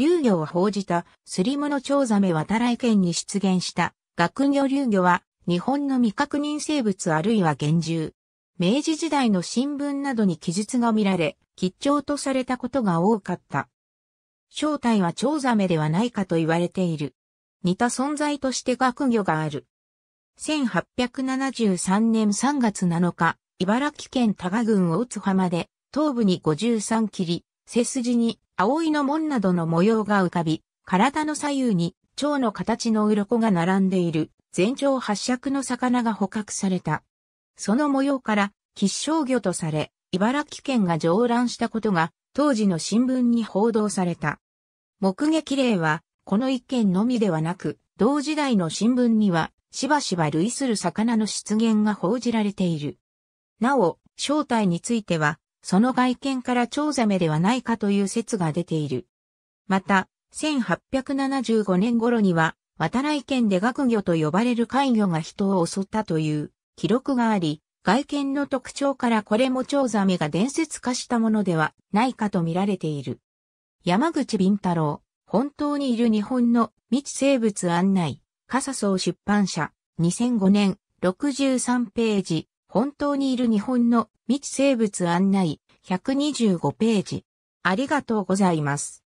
流魚を報じたスリムのチョウザメ渡来県に出現した学魚流魚は日本の未確認生物あるいは厳重。明治時代の新聞などに記述が見られ、吉兆とされたことが多かった。正体はチョウザメではないかと言われている。似た存在として学魚がある。1873年3月7日、茨城県多賀郡大津浜で、東部に53切り、背筋に葵の門などの模様が浮かび、体の左右に蝶の形の鱗が並んでいる全長八尺の魚が捕獲された。その模様から吉祥魚とされ、茨城県が上覧したことが当時の新聞に報道された。目撃例はこの一件のみではなく、同時代の新聞にはしばしば類する魚の出現が報じられている。なお、正体についてはその外見から蝶ザメではないかという説が出ている。また、1875年頃には、渡来県で学魚と呼ばれる海魚が人を襲ったという記録があり、外見の特徴からこれも蝶ザメが伝説化したものではないかと見られている。山口敏太郎、本当にいる日本の未知生物案内、笠層出版社、2005年、63ページ、本当にいる日本の未知生物案内125ページ。ありがとうございます。